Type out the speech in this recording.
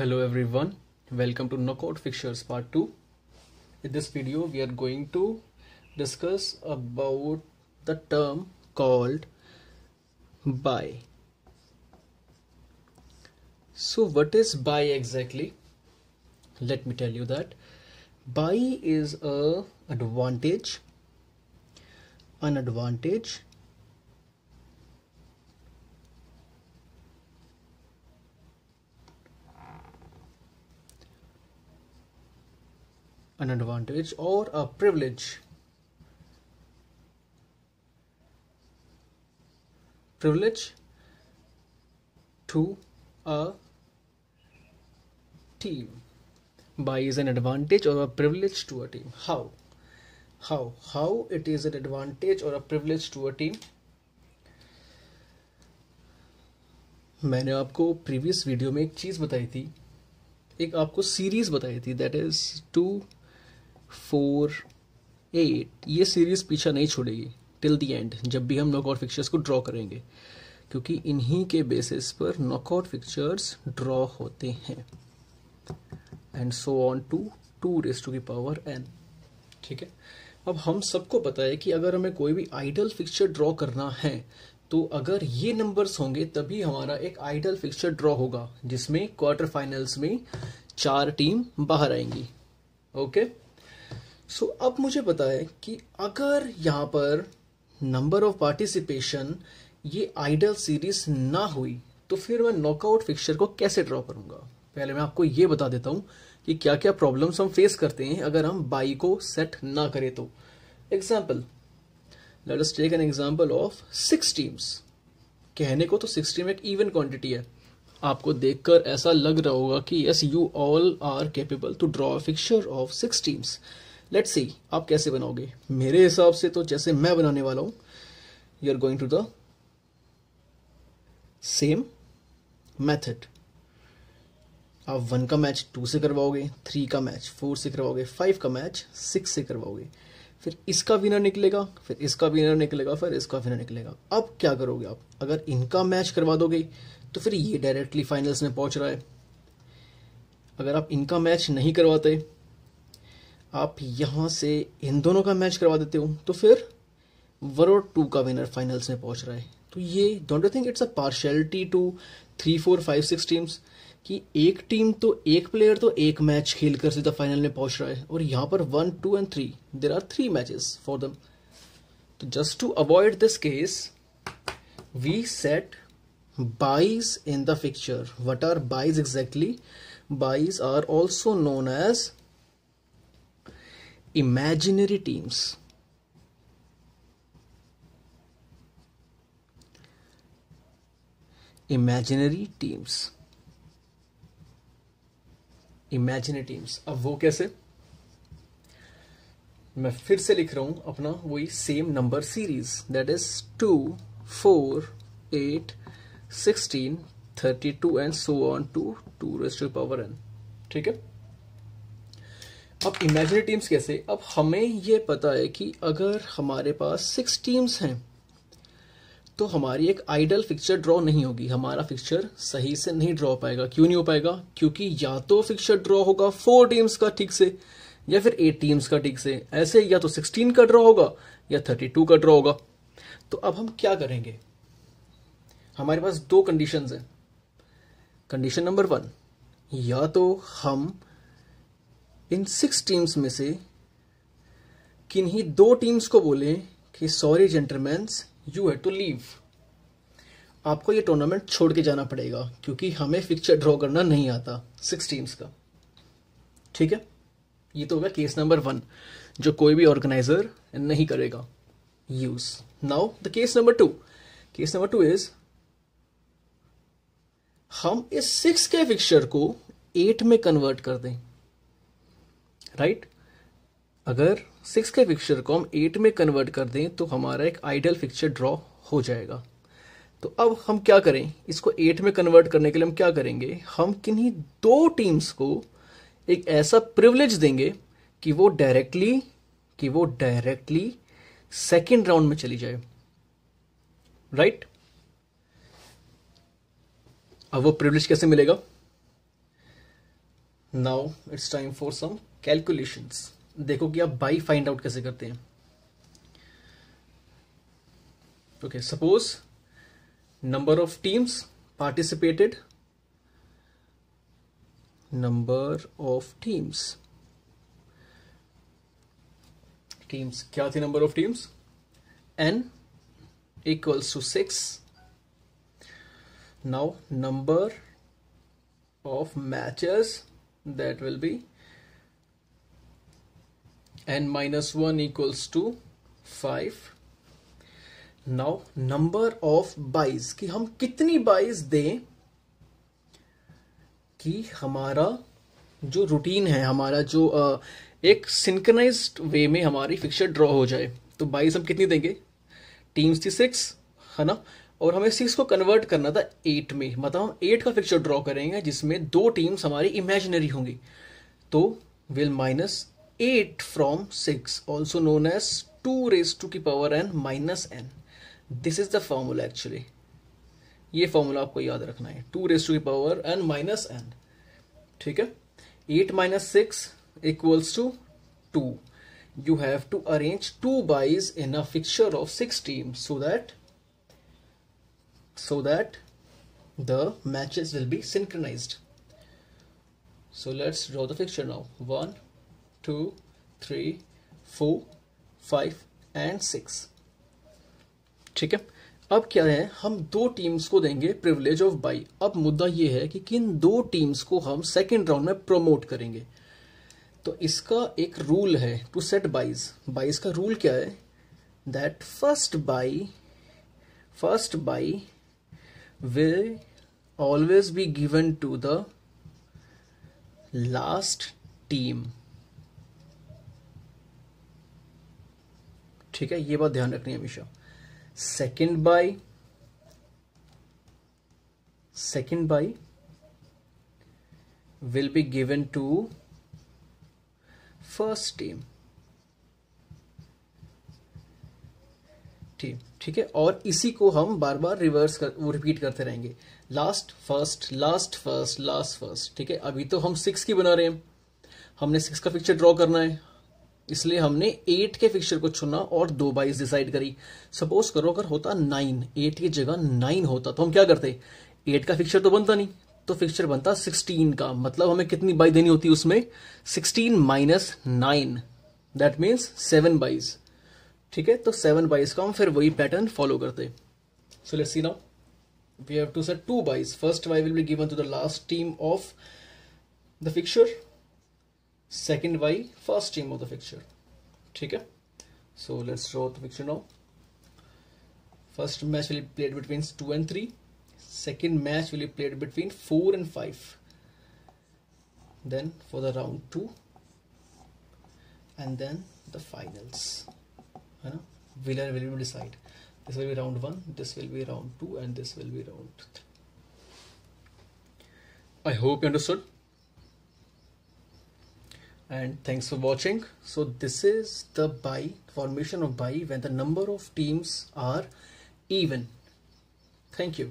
Hello everyone, welcome to Knockout Fixtures Part 2. In this video we are going to discuss about the term called buy. So what is buy exactly? Let me tell you that. Buy is a advantage, an advantage an advantage or a privilege. Privilege to a team. By is an advantage or a privilege to a team. How? How? How it is an advantage or a privilege to a team? मैंने आपको previous video में एक चीज़ बताई थी एक आपको series बताई थी that is two four eight ये सीरीज पीछा नहीं छोड़ेगी टिल दी एंड जब भी हम नॉकआउट फिक्चर्स को ड्रॉ करेंगे क्योंकि इन्हीं के बेसिस पर नॉकआउट फिक्चर्स ड्रॉ होते हैं and so on to two race to की पावर एन ठीक है अब हम सबको पता है कि अगर हमें कोई भी आइडल फिक्चर ड्रॉ करना है तो अगर ये नंबर्स होंगे तभी हमारा एक आइडल फिक्चर ड्रॉ होगा जिसमें क्वार्टर फाइनल्स में चार टीम बाहर आएंगी ओके okay? सो so, अब मुझे पता है कि अगर यहाँ पर नंबर ऑफ पार्टिसिपेशन ये आइडल सीरीज ना हुई तो फिर मैं नॉकआउट फिक्सचर को कैसे ड्रॉ करूंगा पहले मैं आपको ये बता देता हूँ कि क्या क्या प्रॉब्लम्स हम फेस करते हैं अगर हम बाई को सेट ना करें तो example let us take an example of six teams कहने को तो सिक्स टीम एक इवन क्वांटिटी है आपको देखकर ऐसा लग रहा होगा कि yes you all are capable to draw fixture of six teams let see आप कैसे बनाओगे मेरे हिसाब से तो जैसे मैं बनाने वाला हूं you are going to the same method आप वन का मैच टू से करवाओगे थ्री का मैच फोर से करवाओगे फाइव का मैच सिक्स से करवाओगे फिर इसका विनर निकलेगा फिर इसका विनर निकलेगा फिर इसका विनर निकलेगा अब क्या करोगे आप अगर इनका मैच करवा दोगे तो फिर ये डायरेक्टली फाइनल्स में पहुंच रहा है अगर आप इनका मैच नहीं करवाते आप यहाँ से इन दोनों का मैच करवा देते हो तो फिर वरोड टू का विनर फाइनल्स में पहुंच रहा है तो ये don't you think it's a partiality two three four five six teams कि एक टीम तो एक प्लेयर तो एक मैच खेल कर सीधा फाइनल में पहुंच रहा है और यहाँ पर one two and three there are three matches for them so just to avoid this case we set buys in the fixture what are buys exactly Buys are also known as imaginary teams. Imaginary teams. Imaginary teams अब वो कैसे मैं फिर से लिख रहा हूं अपना वही same number series that is two four eight sixteen thirty two and so on to to raised power n ठीक है अब इमेजनरी टीम्स कैसे अब हमें ये पता है कि अगर हमारे पास सिक्स टीम्स हैं तो हमारी एक आइडल फिक्चर ड्रॉ नहीं होगी हमारा फिक्चर सही से नहीं ड्रॉ हो पाएगा क्यों नहीं हो पाएगा क्योंकि या तो फिक्चर ड्रॉ होगा फोर टीम्स का ठीक से या फिर एट टीम्स का ठीक से ऐसे या तो सिक्सटीन का ड्रॉ होगा या थर्टी टू का ड्रॉ होगा तो अब हम क्या करेंगे हमारे पास दो कंडीशन है कंडीशन नंबर वन या तो हम इन सिक्स टीम्स में से किन्हीं दो टीम्स को बोले कि sorry gentlemans you have to leave आपको ये टूर्नामेंट छोड़ के जाना पड़ेगा क्योंकि हमें फिक्चर ड्रॉ करना नहीं आता सिक्स टीम्स का ठीक है ये तो होगा केस नंबर वन जो कोई भी ऑर्गेनाइजर नहीं करेगा use now the case number two case number two is हम इस सिक्स के फिक्चर को एट में कन्वर्ट कर दें राइट अगर सिक्स के फिक्चर को हम एट में कन्वर्ट कर दें तो हमारा एक आइडियल फिक्चर ड्रॉ हो जाएगा तो अब हम क्या करें इसको एट में कन्वर्ट करने के लिए हम क्या करेंगे हम किन्हीं दो टीम्स को एक ऐसा प्रिवलेज देंगे कि वो डायरेक्टली कि वो डायरेक्टली सेकेंड राउंड में चली जाए राइट right? अब वो प्रिवलेज कैसे मिलेगा now it's time for some calculations देखो कि आप बाई फाइंड आउट कैसे करते हैं okay suppose number of teams participated number of teams teams क्या थी number of teams n equals to six now number of matches that will be and minus 1 equals to 5 now number of byes कि हम कितनी buys दें कि हमारा जो routine है हमारा जो एक सिंकनाइज वे में हमारी फिक्सर ड्रॉ हो जाए तो बाइज हम कितनी देंगे टीम्स थी सिक्स है ना और हमें सिक्स को कन्वर्ट करना था एट में मतलब हम एट का फिक्चर ड्रॉ करेंगे जिसमें दो टीम्स हमारी इमेजिनरी होंगी तो will minus 8 from 6 also known as 2 raised to the power n minus n this is the formula actually ये formula आपको याद रखना Two raised to the power n minus n. ठीक है Eight minus six equals to two. you have to arrange two buys in a fixture of six teams so that so that the matches will be synchronized so let's draw the fixture now one two, three, four five and six ठीक है अब क्या है हम दो teams को देंगे privilege of by अब मुद्दा यह है कि किन दो टीम्स को हम सेकेंड राउंड में प्रमोट करेंगे तो इसका एक रूल है टू सेट बाइज बाइज का रूल क्या है that first bye first bye will always be given to the last team ठीक है ये बात ध्यान रखनी है हमेशा second bye second bye will be given to first team team ठीक है और इसी को हम बार बार रिवर्स कर रिपीट करते रहेंगे last first last first last first ठीक है अभी तो हम सिक्स की बना रहे हैं हमने सिक्स का पिक्चर ड्रॉ करना है इसलिए हमने एट के फिक्सचर को चुना और दो बाइस डिसाइड करी सपोज करो अगर होता नाइन एट की जगह नाइन होता तो हम क्या करते एट का फिक्सचर तो बनता नहीं तो फिक्सचर बनता सिक्सटीन का मतलब हमें कितनी बाई देनी होती उसमें sixteen minus nine that means seven byes ठीक है तो सेवन बाइज का हम फिर वही पैटर्न फॉलो करते so let's see now we have to set two buys. First buy will be given to the last team of the fixture second by first team of the fixture okay? so let's draw the fixture now first match will be played between 2 and 3 second match will be played between 4 and 5 then for the round 2 and then the finals you know winner will decide this will be round 1 this will be round 2 and this will be round 3 i hope you understood and thanks for watching so this is the buy formation of buy when the number of teams are even thank you